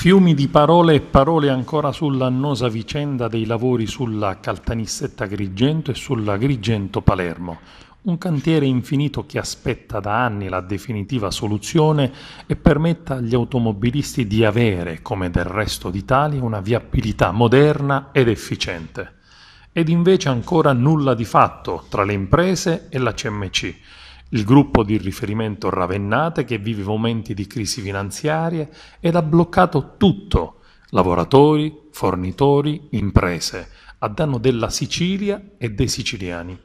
Fiumi di parole e parole ancora sull'annosa vicenda dei lavori sulla Caltanissetta Grigento e sulla Grigento Palermo. Un cantiere infinito che aspetta da anni la definitiva soluzione e permetta agli automobilisti di avere, come del resto d'Italia, una viabilità moderna ed efficiente. Ed invece ancora nulla di fatto tra le imprese e la CMC il gruppo di riferimento Ravennate che vive momenti di crisi finanziarie ed ha bloccato tutto, lavoratori, fornitori, imprese, a danno della Sicilia e dei siciliani.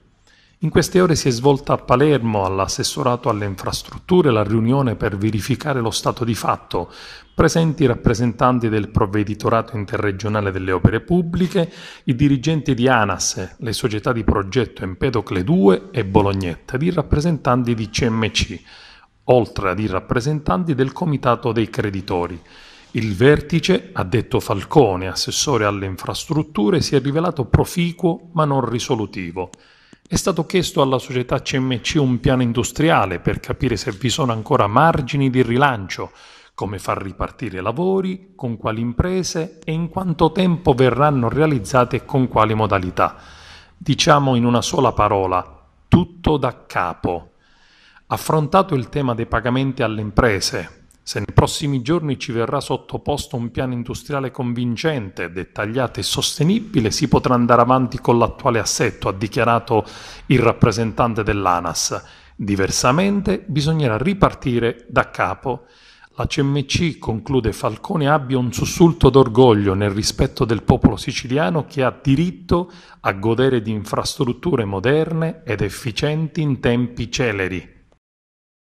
In queste ore si è svolta a Palermo, all'assessorato alle infrastrutture, la riunione per verificare lo stato di fatto, presenti i rappresentanti del provveditorato interregionale delle opere pubbliche, i dirigenti di ANAS, le società di progetto Empedocle 2 e Bolognetta, ed i rappresentanti di CMC, oltre ad i rappresentanti del comitato dei creditori. Il vertice, ha detto Falcone, assessore alle infrastrutture, si è rivelato proficuo ma non risolutivo. È stato chiesto alla società CMC un piano industriale per capire se vi sono ancora margini di rilancio, come far ripartire i lavori, con quali imprese e in quanto tempo verranno realizzate e con quali modalità. Diciamo in una sola parola, tutto da capo. Affrontato il tema dei pagamenti alle imprese, se nei prossimi giorni ci verrà sottoposto un piano industriale convincente, dettagliato e sostenibile, si potrà andare avanti con l'attuale assetto, ha dichiarato il rappresentante dell'ANAS. Diversamente bisognerà ripartire da capo. La CMC, conclude Falcone, abbia un sussulto d'orgoglio nel rispetto del popolo siciliano che ha diritto a godere di infrastrutture moderne ed efficienti in tempi celeri.